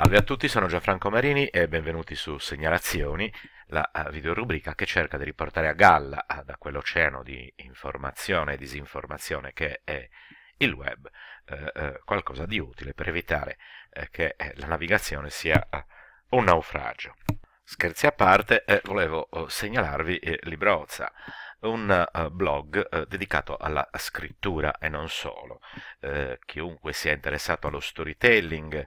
Salve a tutti, sono Gianfranco Marini e benvenuti su Segnalazioni, la eh, videorubrica che cerca di riportare a galla eh, da quell'oceano di informazione e disinformazione che è il web eh, eh qualcosa di utile per evitare eh, che la navigazione sia un naufragio. Scherzi a parte, eh, volevo oh, segnalarvi eh, Librozza un uh, blog uh, dedicato alla scrittura e non solo. Uh, chiunque sia interessato allo storytelling,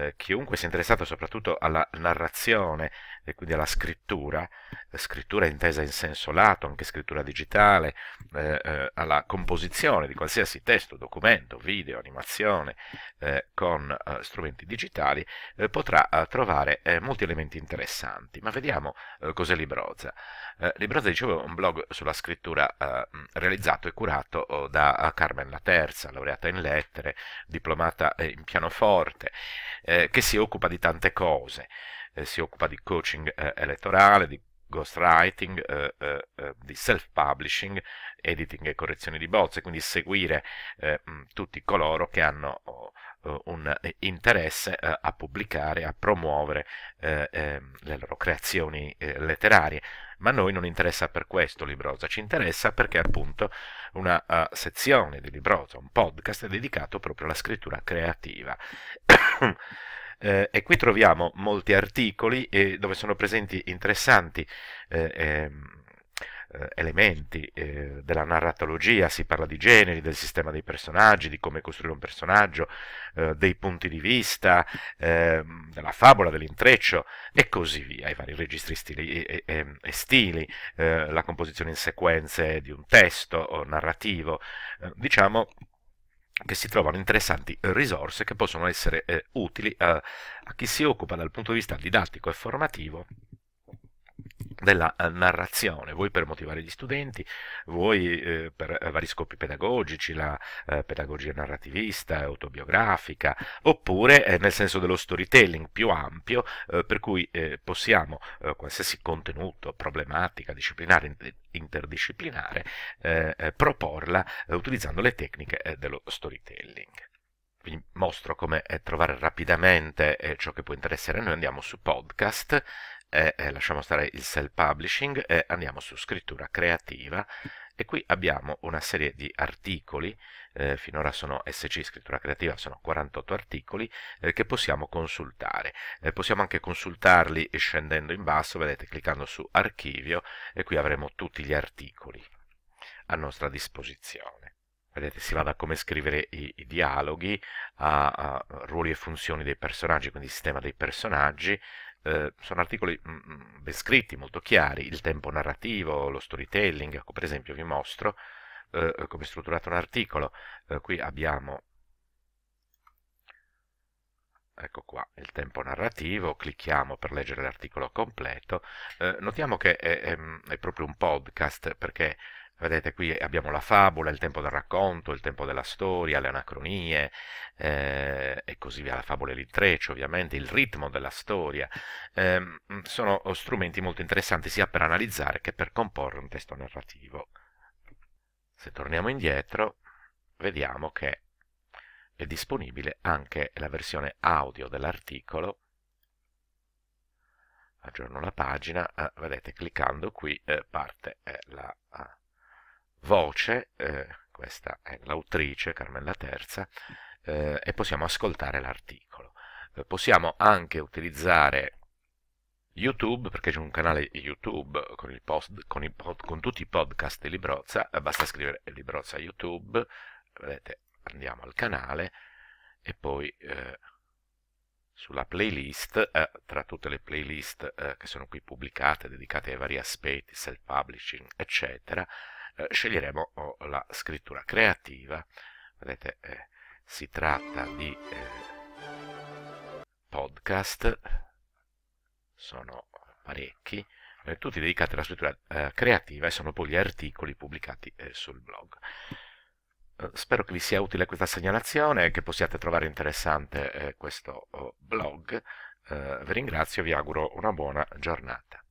eh, chiunque sia interessato soprattutto alla narrazione e quindi alla scrittura, scrittura intesa in senso lato, anche scrittura digitale, eh, eh alla composizione di qualsiasi testo, documento, video, animazione eh, con strumenti digitali, potrà trovare molti elementi interessanti. Ma vediamo cos'è Libroza. Libroza, dicevo, è un blog sulla scrittura realizzato e curato oh, da Carmen La Terza, laureata in lettere, diplomata in pianoforte, eh, che si occupa di tante cose, eh, si occupa di coaching eh, elettorale, di ghostwriting, eh, eh, eh, di self-publishing, editing e correzione di bozze, quindi seguire tutti coloro che hanno oh, oh, un interesse a pubblicare, a promuovere ehm, le loro creazioni letterarie ma a noi non interessa per questo Librosa, ci interessa perché è appunto una uh, sezione di Librosa, un podcast dedicato proprio alla scrittura creativa. Eh, e qui troviamo molti articoli eh, dove sono presenti interessanti eh, ehm, eh, elementi eh, della narratologia, si parla di generi, del sistema dei personaggi, di come costruire un personaggio, eh, dei punti di vista, eh, della favola, dell'intreccio e così via, i vari registri stili, e, e, e stili, eh, la composizione in sequenze di un testo narrativo, eh, diciamo che si trovano interessanti risorse che possono essere utili a, a chi si occupa dal punto di vista didattico e formativo della eh, narrazione, voi per motivare gli studenti, voi eh, per eh, vari scopi pedagogici, la eh, pedagogia narrativista, autobiografica, oppure eh, nel senso dello storytelling più ampio, eh, per cui possiamo qualsiasi contenuto, problematica, disciplinare, interdisciplinare, proporla utilizzando le tecniche dello storytelling. Vi mostro come trovare rapidamente ciò che può interessare. Noi andiamo su podcast, eh, eh, lasciamo stare il self publishing e eh, andiamo su scrittura creativa e qui abbiamo una serie di articoli, eh, finora sono SC scrittura creativa, sono 48 articoli eh, che possiamo consultare. possiamo anche consultarli scendendo in basso, vedete cliccando su archivio e qui avremo tutti gli articoli a nostra disposizione. Vedete, si va da come scrivere i, i dialoghi a, a, ruoli e funzioni dei personaggi, quindi sistema dei personaggi, eh, sono articoli mh, mm, mm, ben scritti, molto chiari, il tempo narrativo, lo storytelling, ecco, per esempio vi mostro eh, come è strutturato un articolo, eh, qui abbiamo ecco qua il tempo narrativo, clicchiamo per leggere l'articolo completo, eh, notiamo che è, è, è proprio un podcast perché Vedete qui abbiamo la fabula, il tempo del racconto, il tempo della storia, le anacronie eh, e così via, la fabula e l'intreccio ovviamente, il ritmo della storia. Eh, sono strumenti molto interessanti sia per analizzare che per comporre un testo narrativo. Se torniamo indietro vediamo che è disponibile anche la versione audio dell'articolo aggiorno la pagina, eh, vedete cliccando qui eh, parte eh, la, ah, voce, eh, questa è l'autrice Carmella Terza, eh, e possiamo ascoltare l'articolo. Eh, possiamo anche utilizzare YouTube, perché c'è un canale YouTube con, post, con, i, con tutti i podcast di Librozza, eh, basta scrivere Librozza YouTube, vedete, andiamo al canale e poi eh, sulla playlist, eh, tra tutte le playlist eh, che sono qui pubblicate, dedicate ai vari aspetti, self-publishing, eccetera, eh, sceglieremo oh, la scrittura creativa vedete eh, si tratta di eh, podcast sono parecchi eh, tutti dedicati alla scrittura eh, creativa e sono poi gli articoli pubblicati sul blog spero che vi sia utile questa segnalazione e che possiate trovare interessante questo oh, blog. vi ringrazio e vi auguro una buona giornata.